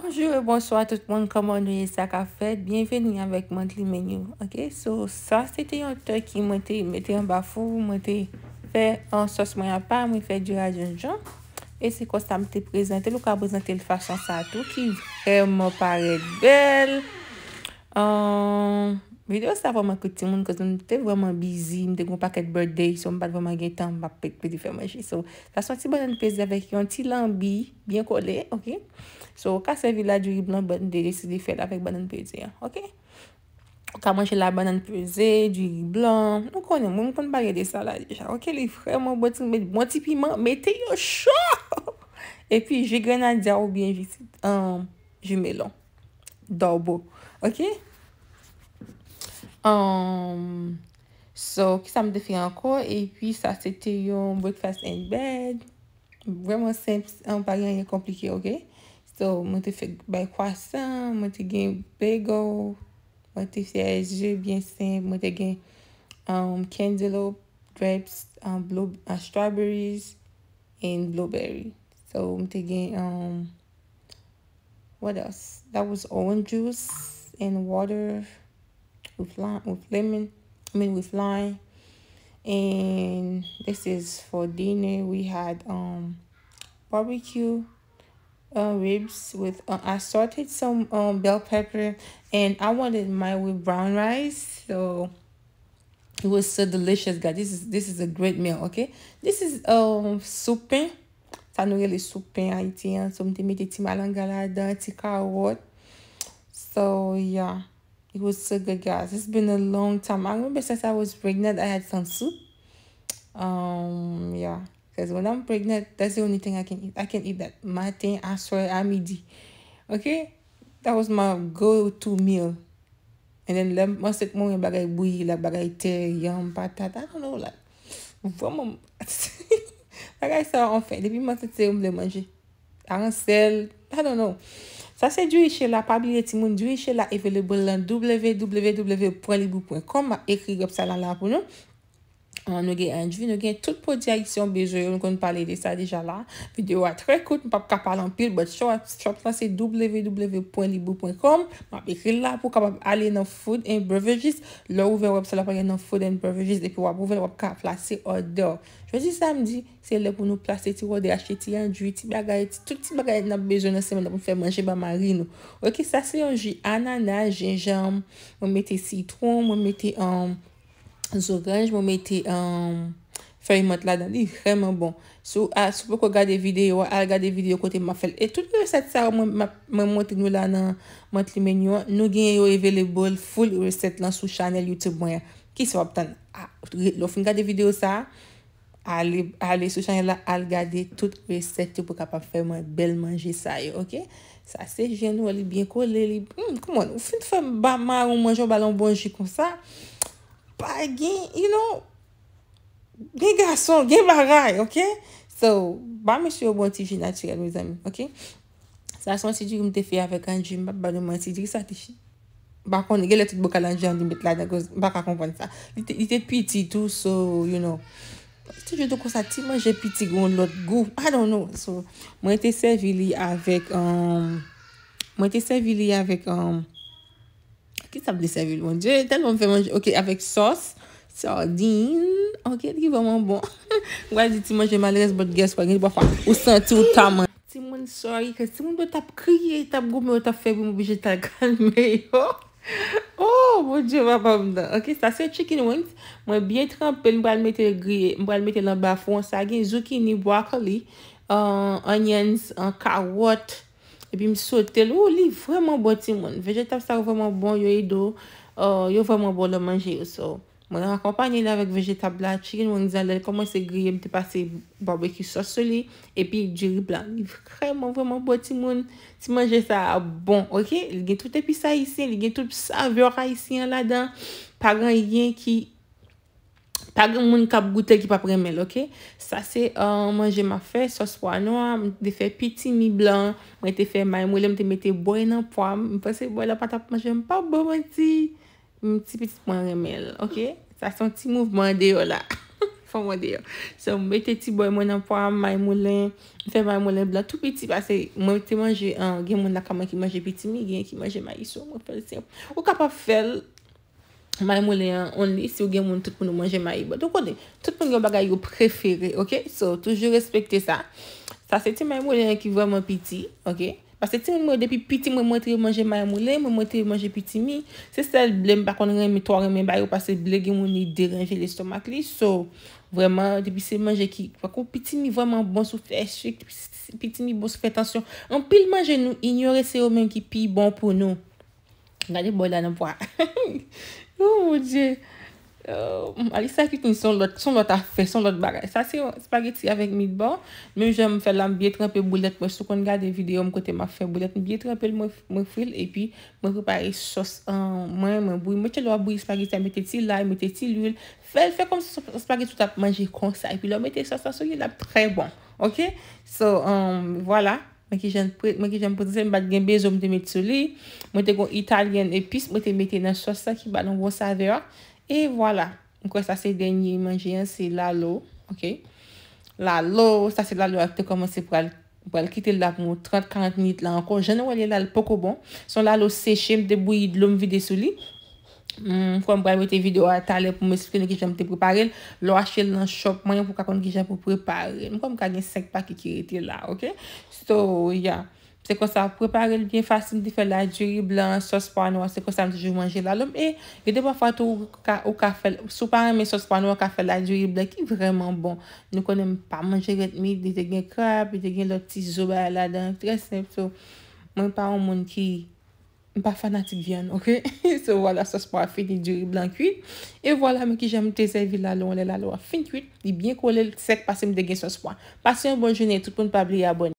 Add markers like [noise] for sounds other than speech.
Bonjour et bonsoir tout le monde, comment on est, ça a fait, bienvenue avec mon trimenu, ok? So, ça c'était un truc qui m'était, m'était un bafou, m'était fait en sauce moyen parmi, fait du rajeonjon, et c'est quoi ça m'était présenté, l'ou ka présenté le façon ça a tout, qui vraiment paraît belle, en... Euh, Videyo sa voman kouti moun kouz mwen te voman bizi, mwen te goun paket birthday, so mwen pat voman gen tan mwen pa pek pe di fe manje. So, la son ti banane peze avek yon ti lambi, byen kole, ok? So, ka sevi la diwi blan, bon, banane peze, si di fe la pek banane peze, ok? Ka manje la banane peze, diwi blan, nou konen, mwen konen bagye de sa la dija, ok? Li fre, mwen bote, mwen ti piman, mette yon chan! [laughs] E pi, jegrenan diya ou byen jimelon, euh, dobo, ok? Amm, um, so ki sa m de fin anko, e pi sa se te yon breakfast and bed. Vè mwen semp, an pa gen yon komplike, ok? So, m te fe bay kwasan, m te gen bagel, m te fe aje, bien semp, m te gen, amm, um, candelope, grapes, amm, um, uh, strawberries, and blueberry. So, m te gen, amm, what else? That was orange juice and water. with lime with lemon i mean with lime and this is for dinner we had um barbecue uh, ribs with uh, i sorted some um bell pepper and i wanted mine with brown rice so it was so delicious guys this is this is a great meal okay this is um soup ça nous les soupes haïtiens sommes des médecins malangalada tika what so yeah it was so good, guys. It's been a long time. I remember since I was pregnant, I had some soup. Um, yeah. Because when I'm pregnant, that's the only thing I can eat. I can eat that thing, I swear, I'm midi. Okay? That was my go-to meal. And then le monsek moun yon bagay bui, la bagay ter, yon patat, I don't know, like, vwaman, bagay sa an fè, depi monsek se yon mble manje, an sel, I don't know. Sa se ju ishe la pabili eti moun, ju ishe la evelibol lan www.libu.com. Ma ekri gop sa la la pou nou. an nou gen anjvi, nou gen tout podi a yon bezo yo, nou kon nou pale de sa deja la. Videyo a tre kout, nou pa pou ka pale anpil, bat shop lan se www.libou.com, map ekri la pou ka pa pou ale nan food and beverages, lou ou ven wap sa la pa gen nan food and beverages, depe wap ou ven wap ka place odor. Jwen si samdi, se le pou nou place ti wade acheti anjvi, ti bagayet, tout ti bagayet nan bezo nan semen da pou fè manje ba mari nou. Ok, sa se yon jy ananaj, jenjam, mw mette sitron, mw mette anjvi, Zou granj mw meti um, fèy mwant la dan. Di chèman bon. Sou pou kwa gade videyo, al gade videyo kote ma fèl. E touti resept sa mwen mwant li menyo. Nou genye yo evelibol foul resept lan sou chanel Youtube mwen. Ki se wap tan. Lo fèy gade videyo sa, al gade touti resept yo pou kapap fèy mwen bel manje sa yo. Sa se jen nou al li byen kol li. Koumon, hmm, ou fèy fèm ba mar ou manjou balon bonji kon sa. Pa gen, you know, gen gason, gen baray, ok? So, ba mè sè yo bon ti gen naturel, mè zami, ok? Sa son si di ki mè te fè avèk anjim, bak ba nou man si di ki sa ti fè. Bak kon, gen lè tèk bokal anjim, di mè tèk la, bak akon pon sa. Li te piti tou, so, you know. Ti jè do kon sa ti man jè piti goun lot, gou, I don't know. So, mè te sè vili avèk, mè um, te sè vili avèk, um, Ki sa ap deservil moun? Je, tel moun fè manjè. Ok, avèk sos. Sordin. Ok, bon. [laughs] di ki vaman bon. Wazi, ti manjè malèz bòt gès wè. Gè li bò fà. Ou san, ti wotaman. Ti moun sor yè. Ti moun dò tap kriye. Tap gòmè wò tap fèbè. Mou bi jè tal kalme yo. Oh, moun je vaman mdè. Ok, sa se yè chicken wings. Mwen biè trampè. Mwen mwen mète lè bè fò. Sa gen, zuki ni wakali. Onyans, kawot. Epi m sou otel, ou li vreman bo ti moun. Vegetable sa vreman bon, yo e do. Euh, yo vreman bon lo manje yo so. M wè la akompany la vek vegetable la. Chikin m wè nizalè, koman se griye, m te pase barbecue sos soli. Epi jiri blan, vreman, vreman bo ti moun. Ti manje sa bon, ok? Li gen tout episa isi, li gen tout savera isi an la dan. Paran, li gen ki... Euh, Ta bon, [laughs] gen moun kap goutè ki pap remèl, ok? Sa se manje ma fè sos pwa noa, de fè piti mi blan, mwen te fè maymoulè, mwen te mwete boy nan pwa, mwen pase boy la patap manje, mwen pa bo man ti, mwen ti piti mwen remèl, ok? Sa son ti mouvman deyo la. Fon mwen deyo. So mwen te ti boy man nan pwa, maymoulè, mwen fè maymoulè blan, tout piti, mwen te manje, gen moun la kaman ki manje piti mi, gen ki manje mayisou, mwen fèl semp. Ou kap ap fèl, Maymou le an, an li, se ou gen moun tout moun nou manje maymou. Bon, Tou konde, tout moun gen bagay yo preferi, ok? So, toujou respekte sa. Sa, se ti maymou le an ki vwa mwen piti, ok? Sa, se ti moun, depi piti mwen mwetri mwetri manje maymou le, mwen mwetri mwetri manje piti mi. Se sel blen bakon reme, to reme, bayo pase blen gen moun ni derenje le stomak li. So, vweman, depi se manje ki, wakou, piti mi vwa mwen bon souflesh, piti mi bon soufletansyon. An pil manje nou, ignore se ou men ki pi bon pou nou. Gade bolan an vwa [laughs] Ou moun dje, alisa ki toun son lot a fe, son lot bagay. Sa se spageti avèk mid ban, mèm jèm fè lèm biè trempè boulet mè, sou kon gade videyo m kote m a fè boulet, m biè trempè lèm m fèl, epi mè repare sos, mèm mèm bouy, mèche lèm bouy spageti, mète ti lèm, mète ti lül, fèl fèl kom se spageti tout ap manje konsa, epi lèm mète sos, sa sou yèl ap tre bon, ok? So, voilà. Mwen ki jen pwet, mwen ki jen pwet se mbat gen bezou mwen te met sou li. Mwen te kon ital yen epis, mwen te meten nan so sa ki bat nou e mwen sa vera. E wala, mwen kwen sa se denye manjeyen se lalo, ok. Lalo, sa se lalo ak te koman se pral, pral kite lak mwen 30-40 nit la ankon. Jene wale lal poko bon, son lalo seche mde bouyid lom vide sou li, ok. Fwa m bremwe te video atale pou m espri ne ki jem te prepare l, lo ashe l nan chokman yon pou kakon ki jem pou prepare. M kon m ka gen sek pak ki ki rete la, ok? Sito, ya, se kon sa prepare l gen fasym di fe la djuri blan, sos panwa, se kon sa m tejou manje la lom. E, gede pa fwa tou sou pareme sos panwa ka fe la djuri blan ki vreman bon. Nou kon m pa manje ret mi, de gen krap, de gen lot ti zobe la dan, tre sep. Sito, mwen pa w moun ki... pa fanatik vyan, ok? Se [laughs] wala, sospo a finit, djuri blan kuit. E wala, mwen ki jame te zervi la loun, le la loun a finit kuit, li byen kou le, sek pase mde gen sospo a. Pase yon bon jounen, toutpoun pabli abon.